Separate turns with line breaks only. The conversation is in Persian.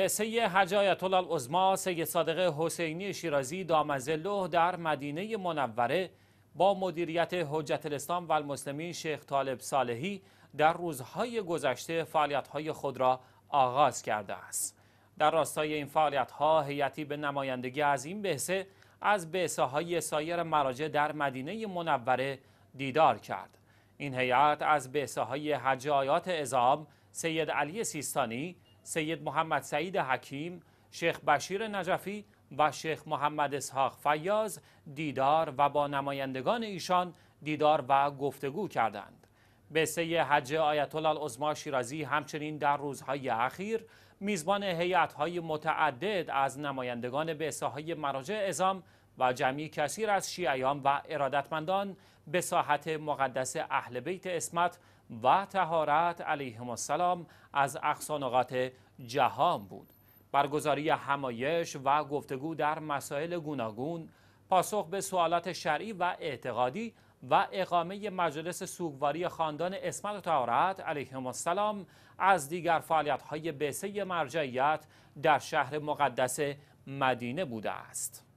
قصه حج آیت العظما سید صادق حسینی شیرازی له در مدینه منوره با مدیریت حجت الاسلام و شیخ طالب صالحی در روزهای گذشته فعالیت‌های خود را آغاز کرده است. در راستای این فعالیت‌ها هیئتی به نمایندگی از این بحثه از بحثه سایر مراجع در مدینه منوره دیدار کرد. این هیئت از بحثه های حج ازام سید علی سیستانی سید محمد سعید حکیم، شیخ بشیر نجفی و شیخ محمد اسحاق فیاض دیدار و با نمایندگان ایشان دیدار و گفتگو کردند. به حج آیت الله شیرازی همچنین در روزهای اخیر میزبان هیئت‌های متعدد از نمایندگان به های مراجع ازام و جمعی کثیر از شیعیان و ارادتمندان به ساحت مقدس اهل بیت اسمت و تهارت علیهم السلام از اقصانقات جهان بود برگزاری همایش و گفتگو در مسائل گوناگون پاسخ به سوالات شرعی و اعتقادی و اقامه مجلس سوگواری خاندان اسمت و تارت علیهم السلام از دیگر فعالیت های مرجعیت در شهر مقدس مدینه بوده است.